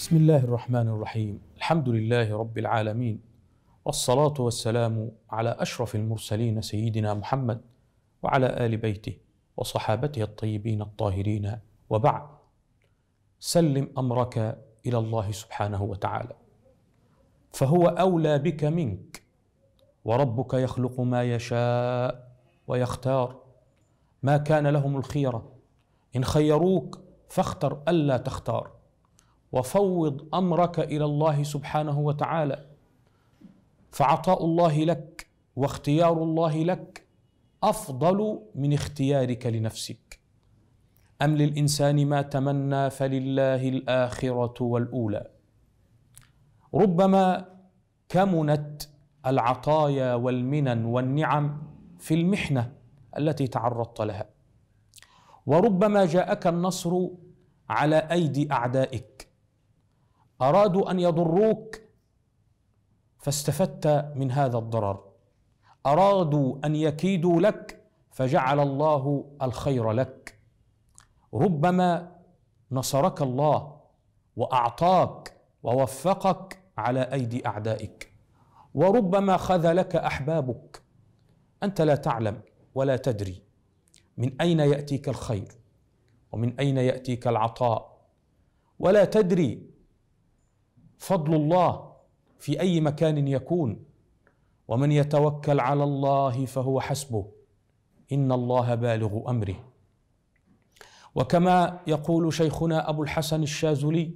بسم الله الرحمن الرحيم الحمد لله رب العالمين والصلاة والسلام على أشرف المرسلين سيدنا محمد وعلى آل بيته وصحابته الطيبين الطاهرين وبعد سلم أمرك إلى الله سبحانه وتعالى فهو أولى بك منك وربك يخلق ما يشاء ويختار ما كان لهم الخيرة إن خيروك فاختر ألا تختار وفوض امرك الى الله سبحانه وتعالى فعطاء الله لك واختيار الله لك افضل من اختيارك لنفسك ام للانسان ما تمنى فلله الاخره والاولى ربما كمنت العطايا والمنن والنعم في المحنه التي تعرضت لها وربما جاءك النصر على ايدي اعدائك ارادوا ان يضروك فاستفدت من هذا الضرر ارادوا ان يكيدوا لك فجعل الله الخير لك ربما نصرك الله واعطاك ووفقك على ايدي اعدائك وربما خذلك احبابك انت لا تعلم ولا تدري من اين ياتيك الخير ومن اين ياتيك العطاء ولا تدري فضل الله في اي مكان يكون ومن يتوكل على الله فهو حسبه ان الله بالغ امره وكما يقول شيخنا ابو الحسن الشاذلي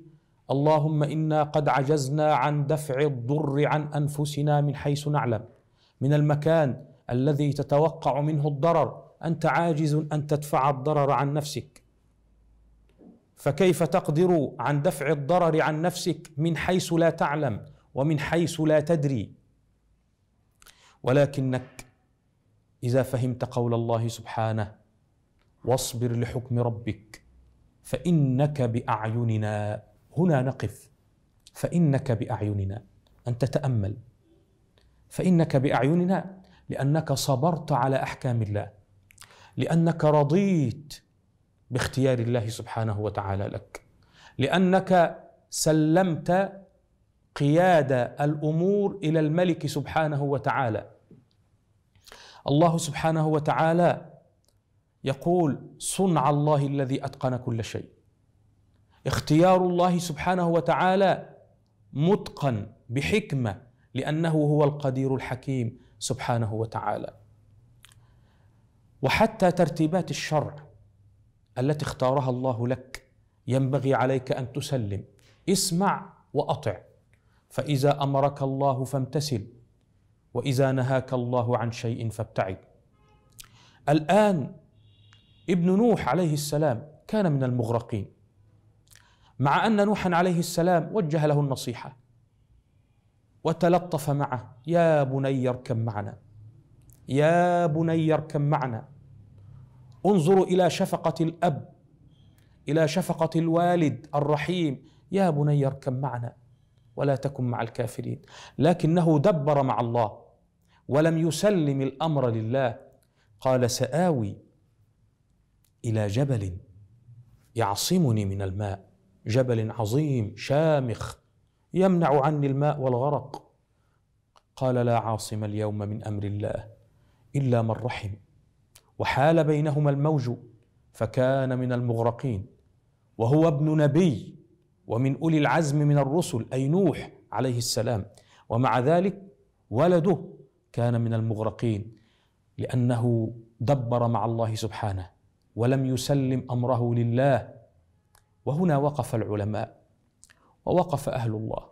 اللهم انا قد عجزنا عن دفع الضر عن انفسنا من حيث نعلم من المكان الذي تتوقع منه الضرر انت عاجز ان تدفع الضرر عن نفسك فكيف تقدر عن دفع الضرر عن نفسك من حيث لا تعلم ومن حيث لا تدري ولكنك اذا فهمت قول الله سبحانه واصبر لحكم ربك فانك باعيننا هنا نقف فانك باعيننا ان تتامل فانك باعيننا لانك صبرت على احكام الله لانك رضيت باختيار الله سبحانه وتعالى لك لانك سلمت قياده الامور الى الملك سبحانه وتعالى الله سبحانه وتعالى يقول صنع الله الذي اتقن كل شيء اختيار الله سبحانه وتعالى متقن بحكمه لانه هو القدير الحكيم سبحانه وتعالى وحتى ترتيبات الشرع التي اختارها الله لك ينبغي عليك ان تسلم اسمع واطع فاذا امرك الله فامتثل واذا نهاك الله عن شيء فابتعد الان ابن نوح عليه السلام كان من المغرقين مع ان نوحا عليه السلام وجه له النصيحه وتلطف معه يا بني اركب معنا يا بني اركب معنا انظروا الى شفقه الاب الى شفقه الوالد الرحيم يا بني اركب معنا ولا تكن مع الكافرين لكنه دبر مع الله ولم يسلم الامر لله قال ساوي الى جبل يعصمني من الماء جبل عظيم شامخ يمنع عني الماء والغرق قال لا عاصم اليوم من امر الله الا من رحم وحال بينهما الموج فكان من المغرقين وهو ابن نبي ومن اولي العزم من الرسل اي نوح عليه السلام ومع ذلك ولده كان من المغرقين لانه دبر مع الله سبحانه ولم يسلم امره لله وهنا وقف العلماء ووقف اهل الله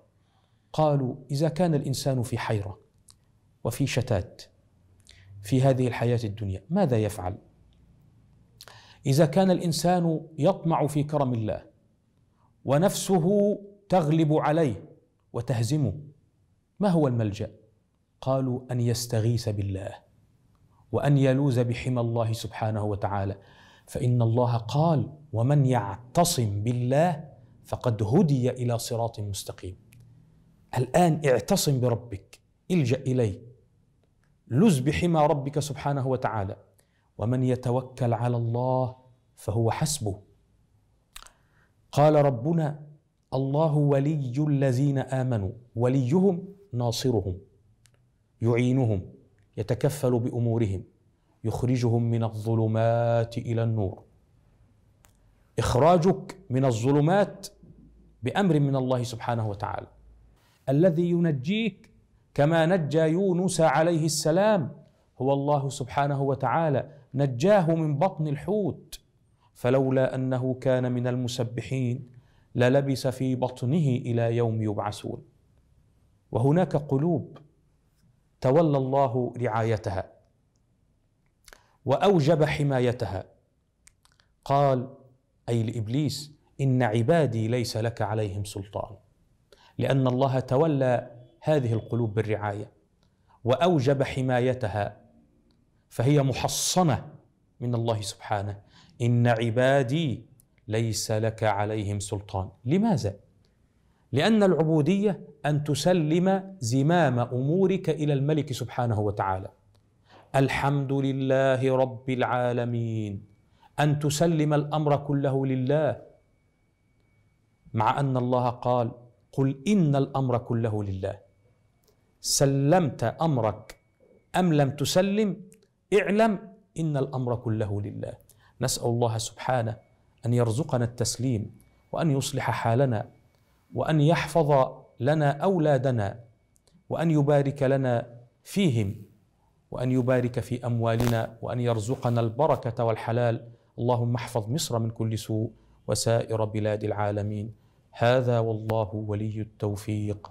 قالوا اذا كان الانسان في حيره وفي شتات في هذه الحياة الدنيا ماذا يفعل؟ إذا كان الإنسان يطمع في كرم الله ونفسه تغلب عليه وتهزمه ما هو الملجأ؟ قالوا أن يستغيث بالله وأن يلوذ بحمى الله سبحانه وتعالى فإن الله قال ومن يعتصم بالله فقد هدي إلى صراط مستقيم الآن اعتصم بربك الجأ إليه لز بحمى ربك سبحانه وتعالى ومن يتوكل على الله فهو حسبه قال ربنا الله ولي الذين امنوا وليهم ناصرهم يعينهم يتكفل بامورهم يخرجهم من الظلمات الى النور اخراجك من الظلمات بامر من الله سبحانه وتعالى الذي ينجيك كما نجى يونس عليه السلام هو الله سبحانه وتعالى نجاه من بطن الحوت فلولا انه كان من المسبحين للبس في بطنه الى يوم يبعثون وهناك قلوب تولى الله رعايتها واوجب حمايتها قال اي لابليس ان عبادي ليس لك عليهم سلطان لان الله تولى هذه القلوب بالرعايه واوجب حمايتها فهي محصنه من الله سبحانه ان عبادي ليس لك عليهم سلطان لماذا لان العبوديه ان تسلم زمام امورك الى الملك سبحانه وتعالى الحمد لله رب العالمين ان تسلم الامر كله لله مع ان الله قال قل ان الامر كله لله سلمت امرك ام لم تسلم اعلم ان الامر كله لله نسال الله سبحانه ان يرزقنا التسليم وان يصلح حالنا وان يحفظ لنا اولادنا وان يبارك لنا فيهم وان يبارك في اموالنا وان يرزقنا البركه والحلال اللهم احفظ مصر من كل سوء وسائر بلاد العالمين هذا والله ولي التوفيق